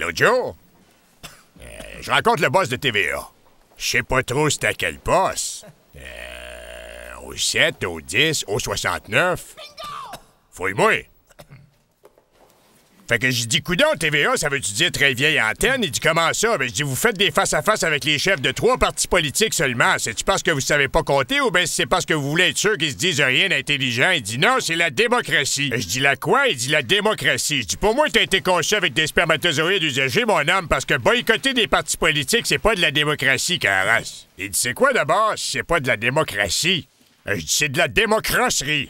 L'autre Joe? Euh, je rencontre le boss de TVA. Je sais pas trop c'est à quel poste. Euh, au 7, au 10, au 69. Fouille-moi! Fait que j'ai dit, coudon, TVA, ça veut-tu dire très vieille antenne? Il dit, comment ça? Ben, je dis, vous faites des face-à-face avec les chefs de trois partis politiques seulement. C'est-tu parce que vous savez pas compter ou ben c'est parce que vous voulez être sûr qu'ils se disent rien d'intelligent? Il dit, non, c'est la démocratie. Ben, je dis, la quoi? Il dit, la démocratie. Je dis, pour moi, t'as été conçu avec des spermatozoïdes usagés, mon homme, parce que boycotter des partis politiques, c'est pas de la démocratie, Caras. Il dit, c'est quoi d'abord c'est pas de la démocratie? je dis, c'est de la démocratie.